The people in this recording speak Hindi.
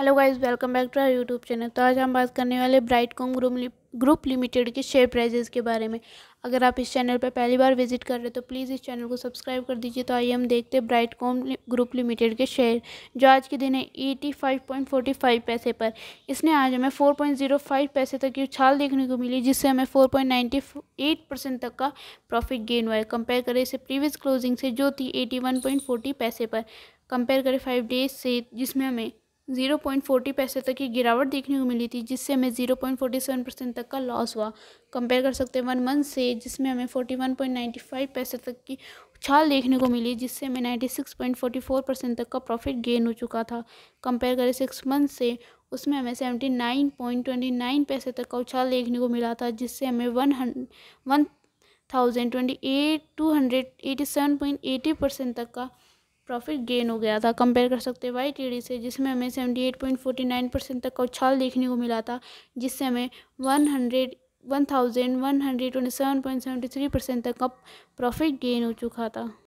hello guys welcome back to our YouTube channel तो आज हम बात करने वाले ब्राइट कॉम ग्रुप लिमिटेड के शेयर प्राइजेज़ के बारे में अगर आप इस चैनल पर पहली बार विजिट कर रहे हैं तो प्लीज़ इस चैनल को सब्सक्राइब कर दीजिए तो आइए हम देखते हैं ब्राइट कॉम ग्रुप लिमिटेड के शेयर जो आज के दिन है eighty five point forty five पैसे पर इसने आज हमें फोर पॉइंट जीरो फाइव पैसे तक की उछाल देखने को मिली जिससे हमें four point ninety eight percent तक का प्रॉफिट गेन हुआ है कंपेयर करें इसे प्रीवियस क्लोजिंग से जो थी एटी वन पॉइंट फोर्टी पैसे पर कंपेयर करें फाइव डेज से जिसमें हमें जीरो पॉइंट फोर्टी पैसे तक की गिरावट देखने को मिली थी जिससे हमें zero point forty seven percent तक का लॉस हुआ कंपेयर कर सकते हैं वन मंथ से जिसमें हमें forty one point ninety five पैसे तक की उछाल देखने को मिली जिससे हमें ninety six point forty four percent तक का प्रॉफिट गेन हो चुका था कंपेयर करें सिक्स मंथ से उसमें हमें seventy nine point twenty nine पैसे तक का उछाल देखने को मिला था जिससे हमें one hun one thousand twenty eight two hundred eighty seven point eighty percent तक का प्रॉफिट गेन हो गया था कंपेयर कर सकते हैं वाई टी डी से जिसमें हमें seventy eight point forty nine percent तक का उछाल देखने को मिला था जिससे हमें one hundred one thousand one hundred twenty seven point seventy three percent तक का प्रॉफिट गेन हो चुका था